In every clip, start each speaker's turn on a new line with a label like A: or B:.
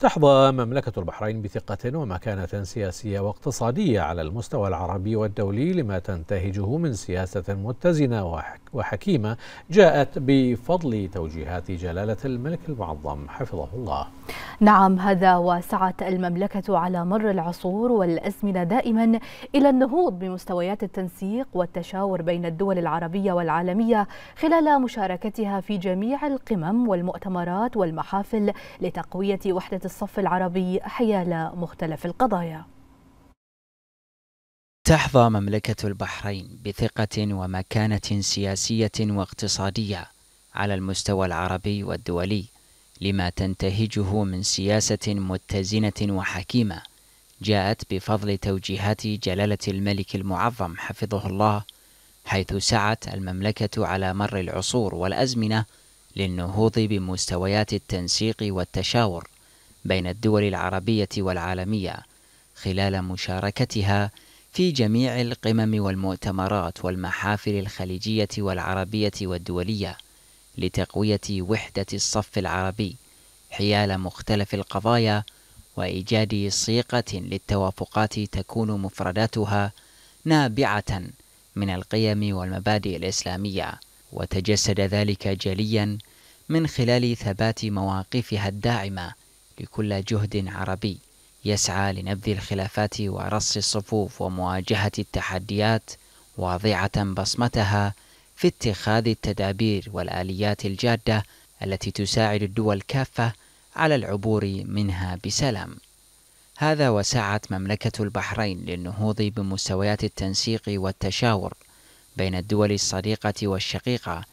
A: تحظى مملكة البحرين بثقة ومكانة سياسية واقتصادية على المستوى العربي والدولي لما تنتهجه من سياسة متزنة وحكيمة جاءت بفضل توجيهات جلالة الملك المعظم حفظه الله. نعم هذا وسعت المملكة على مر العصور والأزمنة دائما إلى النهوض بمستويات التنسيق والتشاور بين الدول العربية والعالمية خلال مشاركتها في جميع القمم والمؤتمرات والمحافل لتقوية وحدة الصف العربي حيال مختلف القضايا
B: تحظى مملكة البحرين بثقة ومكانة سياسية واقتصادية على المستوى العربي والدولي لما تنتهجه من سياسة متزنة وحكيمة جاءت بفضل توجيهات جلالة الملك المعظم حفظه الله حيث سعت المملكة على مر العصور والأزمنة للنهوض بمستويات التنسيق والتشاور بين الدول العربية والعالمية خلال مشاركتها في جميع القمم والمؤتمرات والمحافل الخليجية والعربية والدولية لتقوية وحدة الصف العربي حيال مختلف القضايا وإيجاد صيغة للتوافقات تكون مفرداتها نابعة من القيم والمبادئ الإسلامية وتجسد ذلك جليا من خلال ثبات مواقفها الداعمه لكل جهد عربي يسعى لنبذ الخلافات ورص الصفوف ومواجهة التحديات واضعة بصمتها في اتخاذ التدابير والآليات الجادة التي تساعد الدول كافة على العبور منها بسلام. هذا وسعت مملكة البحرين للنهوض بمستويات التنسيق والتشاور بين الدول الصديقة والشقيقة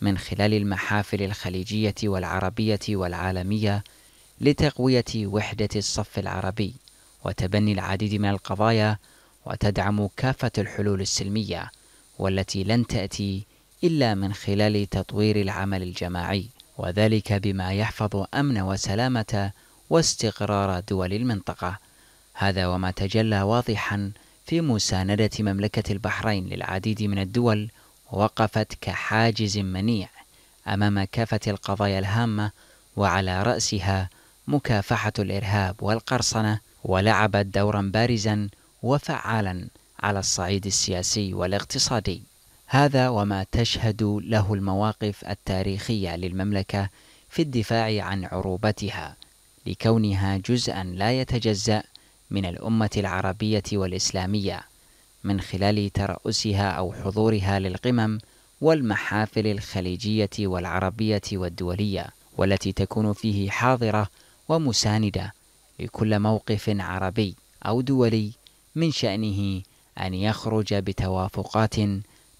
B: من خلال المحافل الخليجية والعربية والعالمية لتقوية وحدة الصف العربي وتبني العديد من القضايا وتدعم كافة الحلول السلمية والتي لن تأتي إلا من خلال تطوير العمل الجماعي وذلك بما يحفظ أمن وسلامة واستقرار دول المنطقة هذا وما تجلى واضحا في مساندة مملكة البحرين للعديد من الدول وقفت كحاجز منيع أمام كافة القضايا الهامة وعلى رأسها مكافحة الإرهاب والقرصنة ولعبت دورا بارزا وفعالا على الصعيد السياسي والاقتصادي هذا وما تشهد له المواقف التاريخية للمملكة في الدفاع عن عروبتها لكونها جزءا لا يتجزأ من الأمة العربية والإسلامية من خلال ترأسها أو حضورها للقمم والمحافل الخليجية والعربية والدولية والتي تكون فيه حاضرة ومساندة لكل موقف عربي أو دولي من شأنه أن يخرج بتوافقات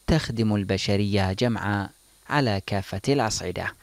B: تخدم البشرية جمعاء على كافة الأصعدة